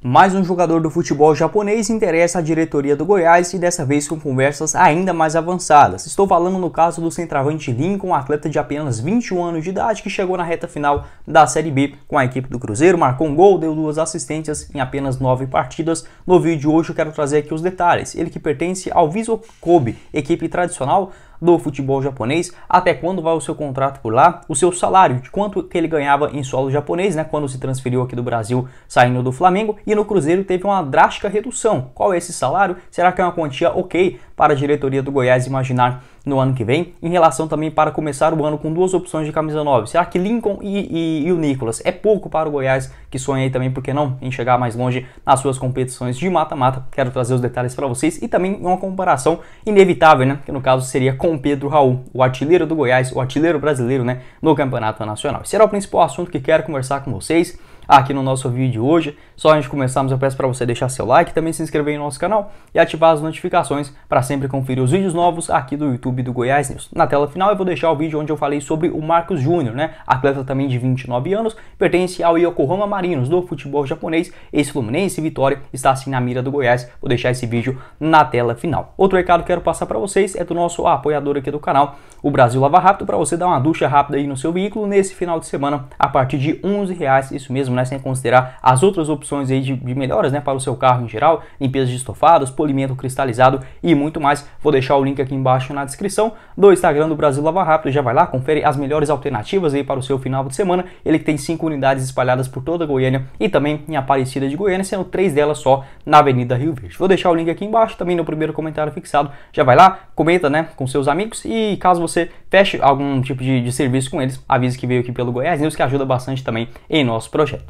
Mais um jogador do futebol japonês interessa a diretoria do Goiás e dessa vez com conversas ainda mais avançadas. Estou falando no caso do centroavante Lincoln, um atleta de apenas 21 anos de idade que chegou na reta final da Série B com a equipe do Cruzeiro, marcou um gol, deu duas assistências em apenas nove partidas. No vídeo de hoje eu quero trazer aqui os detalhes. Ele que pertence ao Visual Kobe, equipe tradicional do futebol japonês, até quando vai o seu contrato por lá, o seu salário, de quanto que ele ganhava em solo japonês, né, quando se transferiu aqui do Brasil saindo do Flamengo, e no Cruzeiro teve uma drástica redução. Qual é esse salário? Será que é uma quantia ok? para a diretoria do Goiás imaginar no ano que vem, em relação também para começar o ano com duas opções de camisa 9. Será que Lincoln e, e, e o Nicolas é pouco para o Goiás, que sonha aí também, porque não, em chegar mais longe nas suas competições de mata-mata? Quero trazer os detalhes para vocês e também uma comparação inevitável, né? Que no caso seria com Pedro Raul, o artilheiro do Goiás, o artilheiro brasileiro, né? No Campeonato Nacional. Será o principal assunto que quero conversar com vocês aqui no nosso vídeo de hoje. Só antes de começarmos, eu peço para você deixar seu like, também se inscrever em nosso canal e ativar as notificações para sempre conferir os vídeos novos aqui do YouTube do Goiás News. Na tela final eu vou deixar o vídeo onde eu falei sobre o Marcos Júnior, né? Atleta também de 29 anos, pertence ao Yokohama Marinos do futebol japonês, ex-fluminense Vitória, está assim na mira do Goiás. Vou deixar esse vídeo na tela final. Outro recado que quero passar para vocês é do nosso apoiador aqui do canal, o Brasil Lava Rápido, para você dar uma ducha rápida aí no seu veículo nesse final de semana a partir de R$ 11, reais, isso mesmo, né? né, sem considerar as outras opções aí de, de melhoras né, para o seu carro em geral, limpeza de estofados, polimento cristalizado e muito mais. Vou deixar o link aqui embaixo na descrição do Instagram do Brasil Lava Rápido, já vai lá, confere as melhores alternativas aí para o seu final de semana. Ele tem cinco unidades espalhadas por toda Goiânia e também em Aparecida de Goiânia, sendo três delas só na Avenida Rio Verde. Vou deixar o link aqui embaixo, também no primeiro comentário fixado. Já vai lá, comenta né, com seus amigos e caso você feche algum tipo de, de serviço com eles, avise que veio aqui pelo Goiás News, que ajuda bastante também em nosso projeto.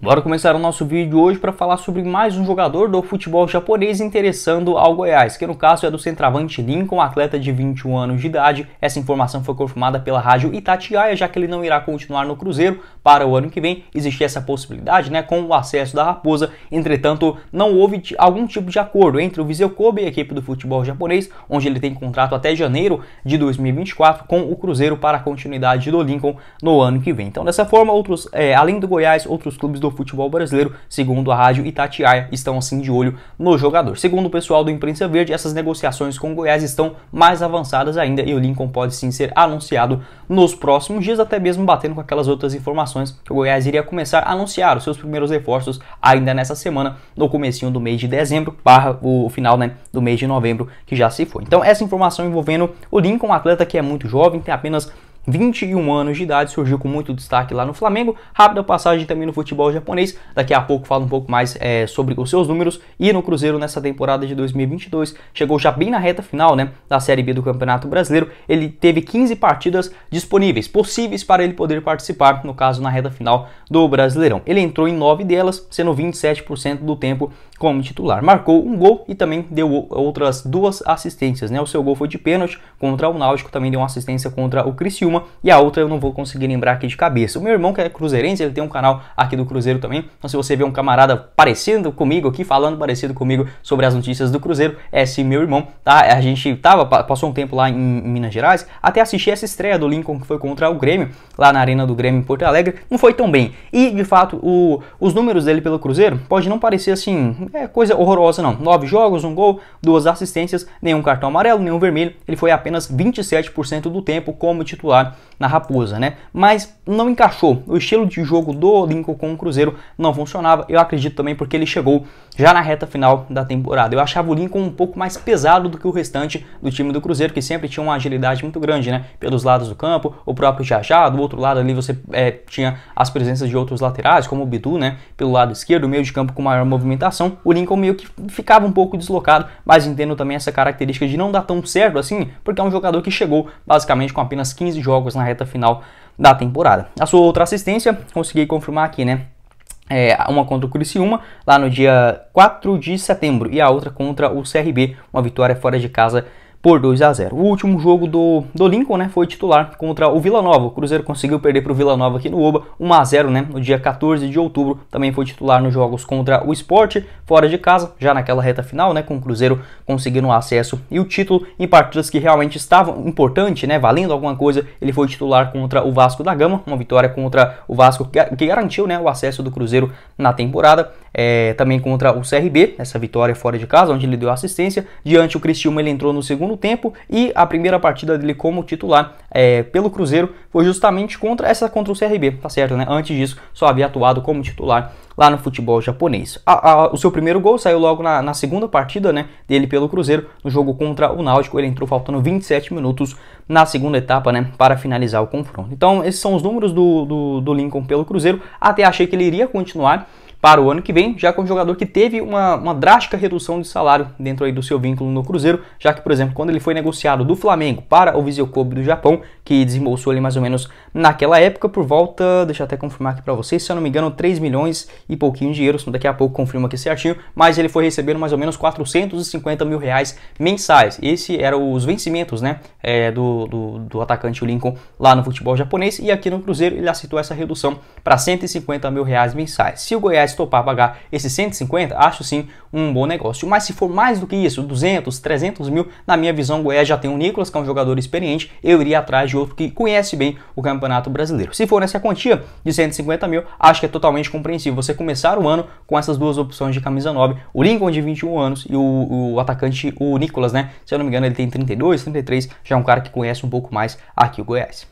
Bora começar o nosso vídeo hoje para falar sobre mais um jogador do futebol japonês interessando ao Goiás, que no caso é do centroavante Lincoln, atleta de 21 anos de idade. Essa informação foi confirmada pela rádio Itatiaia, já que ele não irá continuar no Cruzeiro para o ano que vem. Existia essa possibilidade, né, com o acesso da Raposa. Entretanto, não houve algum tipo de acordo entre o Viseu Kobe e a equipe do futebol japonês, onde ele tem contrato até janeiro de 2024 com o Cruzeiro para a continuidade do Lincoln no ano que vem. Então, dessa forma, outros, é, além do Goiás, outros clubes do do futebol brasileiro, segundo a rádio Itatiaia, estão assim de olho no jogador. Segundo o pessoal do Imprensa Verde, essas negociações com o Goiás estão mais avançadas ainda e o Lincoln pode sim ser anunciado nos próximos dias, até mesmo batendo com aquelas outras informações que o Goiás iria começar a anunciar os seus primeiros reforços ainda nessa semana, no comecinho do mês de dezembro, barra o final né, do mês de novembro que já se foi. Então essa informação envolvendo o Lincoln, um atleta que é muito jovem, tem apenas 21 anos de idade, surgiu com muito destaque lá no Flamengo. Rápida passagem também no futebol japonês. Daqui a pouco falo um pouco mais é, sobre os seus números. E no Cruzeiro nessa temporada de 2022, chegou já bem na reta final né, da Série B do Campeonato Brasileiro. Ele teve 15 partidas disponíveis, possíveis para ele poder participar, no caso na reta final do Brasileirão. Ele entrou em 9 delas, sendo 27% do tempo como titular. Marcou um gol e também deu outras duas assistências. Né? O seu gol foi de pênalti contra o Náutico, também deu uma assistência contra o Criciúma uma e a outra eu não vou conseguir lembrar aqui de cabeça. O meu irmão, que é cruzeirense, ele tem um canal aqui do Cruzeiro também. Então, se você vê um camarada parecido comigo aqui, falando parecido comigo sobre as notícias do Cruzeiro, é esse meu irmão, tá? A gente tava, passou um tempo lá em, em Minas Gerais, até assisti essa estreia do Lincoln que foi contra o Grêmio, lá na Arena do Grêmio em Porto Alegre. Não foi tão bem. E, de fato, o, os números dele pelo Cruzeiro pode não parecer assim, é coisa horrorosa, não. Nove jogos, um gol, duas assistências, nenhum cartão amarelo, nenhum vermelho. Ele foi apenas 27% do tempo como titular na, Raposa, né? Mas não encaixou. O estilo de jogo do Lincoln com o Cruzeiro não funcionava. Eu acredito também porque ele chegou já na reta final da temporada. Eu achava o Lincoln um pouco mais pesado do que o restante do time do Cruzeiro, que sempre tinha uma agilidade muito grande, né? Pelos lados do campo, o próprio Jajá, do outro lado ali você é, tinha as presenças de outros laterais, como o Bidu, né? Pelo lado esquerdo, meio de campo com maior movimentação. O Lincoln meio que ficava um pouco deslocado, mas entendo também essa característica de não dar tão certo assim, porque é um jogador que chegou basicamente com apenas 15 jogos jogos na reta final da temporada. A sua outra assistência, consegui confirmar aqui, né? É, uma contra o Criciúma, lá no dia 4 de setembro, e a outra contra o CRB, uma vitória fora de casa por 2 a 0. O último jogo do, do Lincoln né, foi titular contra o Vila Nova. O Cruzeiro conseguiu perder para o Vila Nova aqui no Oba, 1 a 0 né, no dia 14 de outubro. Também foi titular nos jogos contra o Esporte, fora de casa, já naquela reta final, né, com o Cruzeiro conseguindo o acesso e o título em partidas que realmente estavam importantes, né, valendo alguma coisa. Ele foi titular contra o Vasco da Gama, uma vitória contra o Vasco que garantiu né, o acesso do Cruzeiro na temporada. É, também contra o CRB, essa vitória fora de casa, onde ele deu assistência. Diante o Cristiúma, ele entrou no segundo tempo e a primeira partida dele como titular é, pelo Cruzeiro foi justamente contra essa contra o CRB, tá certo, né? Antes disso, só havia atuado como titular lá no futebol japonês. A, a, o seu primeiro gol saiu logo na, na, segunda partida né, dele pelo Cruzeiro, no jogo contra o Náutico. Ele entrou faltando 27 minutos na segunda etapa né, para finalizar o confronto. Então, esses são os números do, do, do Lincoln pelo Cruzeiro. Até achei que ele iria continuar para o ano que vem, já que é um jogador que teve uma, uma drástica redução de salário dentro aí do seu vínculo no Cruzeiro, já que, por exemplo, quando ele foi negociado do Flamengo para o Viseu Kobe do Japão, que desembolsou ali mais ou menos naquela época por volta, deixa eu até confirmar aqui para vocês, se eu não me engano, 3 milhões e pouquinho de euros, daqui a pouco confirmo aqui certinho, mas ele foi recebendo mais ou menos 450 mil reais mensais. Esse eram os vencimentos, né, é, do, do, do atacante Lincoln lá no futebol japonês e aqui no Cruzeiro ele aceitou essa redução para 150 mil reais mensais. Se o Goiás reais topar pagar esses 150, acho sim um bom negócio. Mas se for mais do que isso, 200, 300 mil, na minha visão, o Goiás já tem o Nicolas, que é um jogador experiente, eu iria atrás de outro que conhece bem o Campeonato Brasileiro. Se for nessa quantia de 150 mil, acho que é totalmente compreensível você começar o ano com essas duas opções de camisa 9, o Lincoln de 21 anos e o, o atacante, o Nicolas, né? Se eu não me engano, ele tem 32, 33, já é um cara que conhece um pouco mais aqui o Goiás.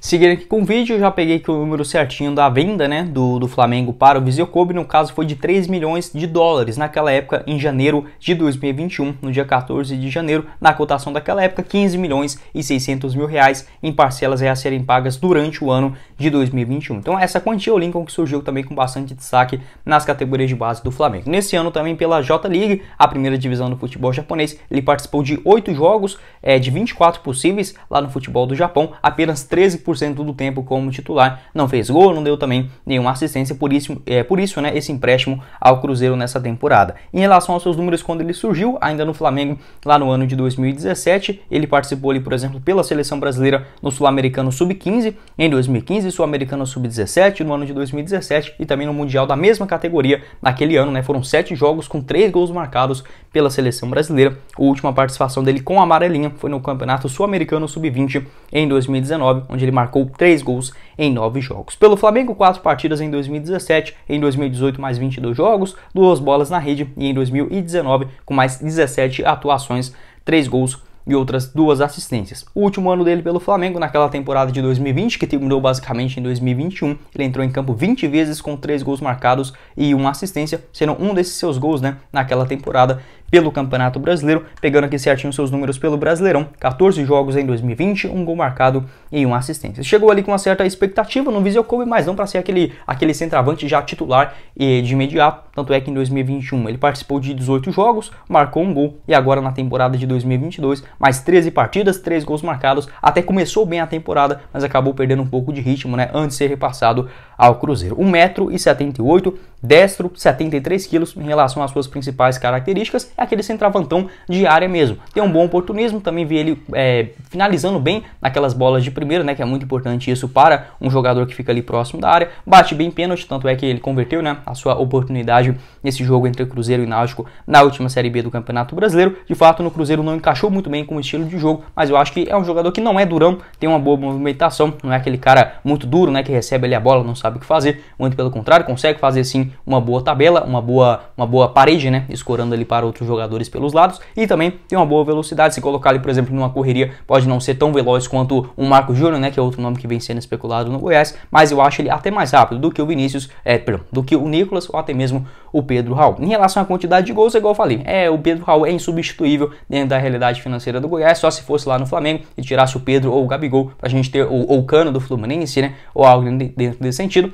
Seguindo aqui com o vídeo, já peguei aqui o número certinho da venda né, do, do Flamengo para o Viseu Kobe, no caso foi de 3 milhões de dólares naquela época, em janeiro de 2021, no dia 14 de janeiro, na cotação daquela época, 15 milhões e 600 mil reais em parcelas a serem pagas durante o ano de 2021. Então essa quantia, o Lincoln que surgiu também com bastante destaque nas categorias de base do Flamengo. Nesse ano também pela J-League, a primeira divisão do futebol japonês, ele participou de 8 jogos, é, de 24 possíveis lá no futebol do Japão, apenas 13 cento do tempo como titular. Não fez gol, não deu também nenhuma assistência, por isso, é, por isso né, esse empréstimo ao Cruzeiro nessa temporada. Em relação aos seus números quando ele surgiu, ainda no Flamengo, lá no ano de 2017, ele participou ali, por exemplo, pela seleção brasileira no Sul-Americano Sub-15, em 2015, Sul-Americano Sub-17, no ano de 2017 e também no Mundial da mesma categoria naquele ano, né? Foram sete jogos com três gols marcados pela seleção brasileira. A última participação dele com a amarelinha foi no Campeonato Sul-Americano Sub-20 em 2019, onde ele marcou 3 gols em 9 jogos. Pelo Flamengo, 4 partidas em 2017, em 2018 mais 22 jogos, duas bolas na rede e em 2019 com mais 17 atuações, 3 gols e outras duas assistências. O último ano dele pelo Flamengo, naquela temporada de 2020, que terminou basicamente em 2021, ele entrou em campo 20 vezes com 3 gols marcados e uma assistência, sendo um desses seus gols né, naquela temporada pelo Campeonato Brasileiro, pegando aqui certinho seus números pelo Brasileirão, 14 jogos em 2020, um gol marcado e uma assistência. Chegou ali com uma certa expectativa no Viseu Kobe, mas não para ser aquele, aquele centroavante já titular e de imediato, tanto é que em 2021 ele participou de 18 jogos, marcou um gol e agora na temporada de 2022, mais 13 partidas, 3 gols marcados, até começou bem a temporada, mas acabou perdendo um pouco de ritmo, né, antes de ser repassado ao Cruzeiro. 1,78m, destro, 73 quilos em relação às suas principais características é aquele centravantão de área mesmo. Tem um bom oportunismo, também vi ele é, finalizando bem naquelas bolas de primeira, né? Que é muito importante isso para um jogador que fica ali próximo da área. Bate bem pênalti, tanto é que ele converteu né, a sua oportunidade nesse jogo entre Cruzeiro e Náutico na última Série B do Campeonato Brasileiro. De fato, no Cruzeiro não encaixou muito bem com o estilo de jogo, mas eu acho que é um jogador que não é durão, tem uma boa movimentação, não é aquele cara muito duro, né? Que recebe ali a bola, não sabe o que fazer. Muito pelo contrário, consegue fazer sim uma boa tabela, uma boa, uma boa parede, né? Escorando ali para outros jogadores pelos lados e também tem uma boa velocidade. Se colocar ele, por exemplo, numa correria, pode não ser tão veloz quanto o Marco Júnior, né, que é outro nome que vem sendo especulado no Goiás, mas eu acho ele até mais rápido do que o Vinícius, é, perdão, do que o Nicolas ou até mesmo o Pedro Raul. Em relação à quantidade de gols, é igual eu falei, é, o Pedro Raul é insubstituível dentro da realidade financeira do Goiás, só se fosse lá no Flamengo e tirasse o Pedro ou o Gabigol pra gente ter, o o Cano do Fluminense, né, ou algo dentro desse sentido,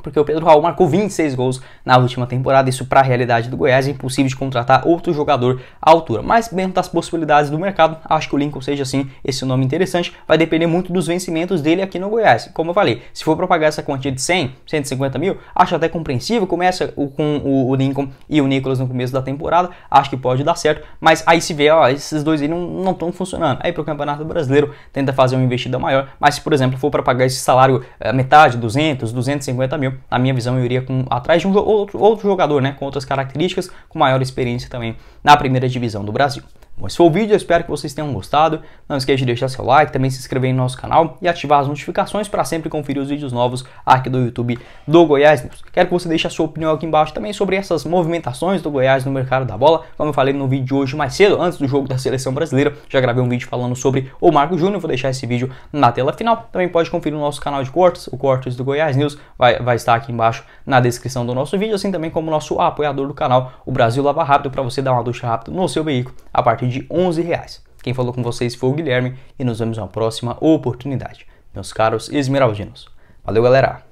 porque o Pedro Raul marcou 26 gols na última temporada, isso para a realidade do Goiás é impossível de contratar outro jogador à altura. Mas dentro das possibilidades do mercado, acho que o Lincoln seja sim esse nome interessante, vai depender muito dos vencimentos dele aqui no Goiás. Como eu falei, se for propagar essa quantia de 100, 150 mil, acho até compreensível, começa o, com o, o, Lincoln e o Nicolas no começo da temporada, acho que pode dar certo, mas aí se vê, ó, esses dois aí não estão funcionando. Aí para o Campeonato Brasileiro, tenta fazer uma investida maior, mas se por exemplo for para pagar esse salário eh, metade, 200, 250 mil, na minha visão, eu iria com, atrás de um outro, outro jogador, né, com outras características, com maior experiência também na primeira divisão do Brasil. Bom, esse foi o vídeo, eu espero que vocês tenham gostado. Não esqueça de deixar seu like, também se inscrever no nosso canal e ativar as notificações para sempre conferir os vídeos novos aqui do YouTube do Goiás News. Quero que você deixe a sua opinião aqui embaixo também sobre essas movimentações do Goiás no mercado da bola. Como eu falei no vídeo de hoje mais cedo, antes do jogo da seleção brasileira, já gravei um vídeo falando sobre o Marco Júnior, vou deixar esse vídeo na tela final. Também pode conferir o nosso canal de cortes, o Cortes do Goiás News, vai, vai estar aqui embaixo na descrição do nosso vídeo, assim também como o nosso apoiador do canal, o Brasil Lava Rápido, para você dar uma ducha rápida no seu veículo a partir de de 11 reais. Quem falou com vocês foi o Guilherme e nos vemos na próxima oportunidade. Meus caros esmeraldinos. Valeu, galera!